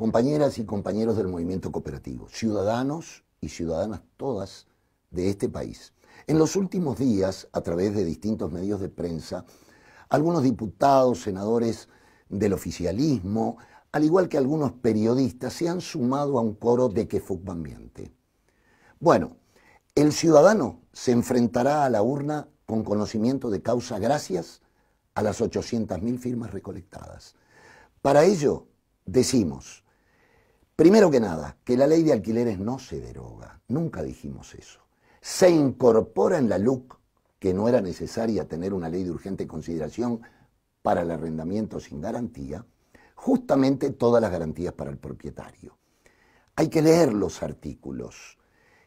compañeras y compañeros del movimiento cooperativo, ciudadanos y ciudadanas todas de este país. En los últimos días, a través de distintos medios de prensa, algunos diputados, senadores del oficialismo, al igual que algunos periodistas, se han sumado a un coro de que fue ambiente. Bueno, el ciudadano se enfrentará a la urna con conocimiento de causa gracias a las 800.000 firmas recolectadas. Para ello, decimos, Primero que nada, que la ley de alquileres no se deroga, nunca dijimos eso. Se incorpora en la LUC que no era necesaria tener una ley de urgente consideración para el arrendamiento sin garantía, justamente todas las garantías para el propietario. Hay que leer los artículos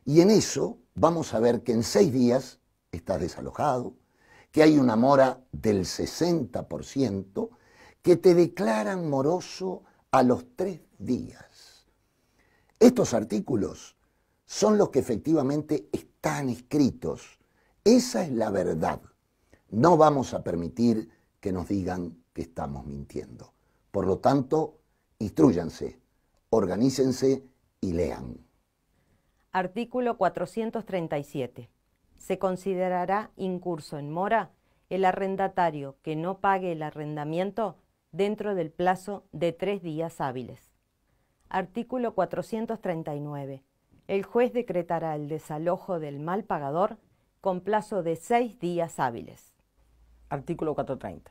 y en eso vamos a ver que en seis días estás desalojado, que hay una mora del 60%, que te declaran moroso a los tres días. Estos artículos son los que efectivamente están escritos. Esa es la verdad. No vamos a permitir que nos digan que estamos mintiendo. Por lo tanto, instruyanse, organícense y lean. Artículo 437. Se considerará incurso en mora el arrendatario que no pague el arrendamiento dentro del plazo de tres días hábiles. Artículo 439. El juez decretará el desalojo del mal pagador con plazo de seis días hábiles. Artículo 430.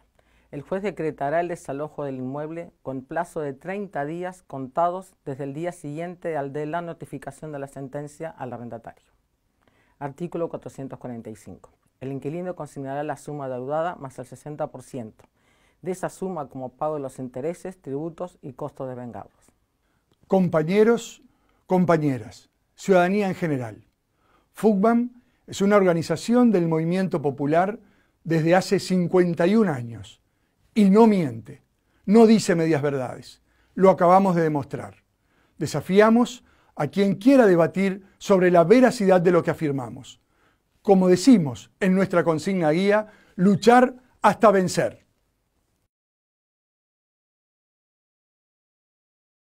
El juez decretará el desalojo del inmueble con plazo de 30 días contados desde el día siguiente al de la notificación de la sentencia al arrendatario. Artículo 445. El inquilino consignará la suma deudada más el 60% de esa suma como pago de los intereses, tributos y costos de vengados compañeros, compañeras, ciudadanía en general. FUCBAM es una organización del movimiento popular desde hace 51 años y no miente, no dice medias verdades. Lo acabamos de demostrar. Desafiamos a quien quiera debatir sobre la veracidad de lo que afirmamos. Como decimos en nuestra consigna guía, luchar hasta vencer.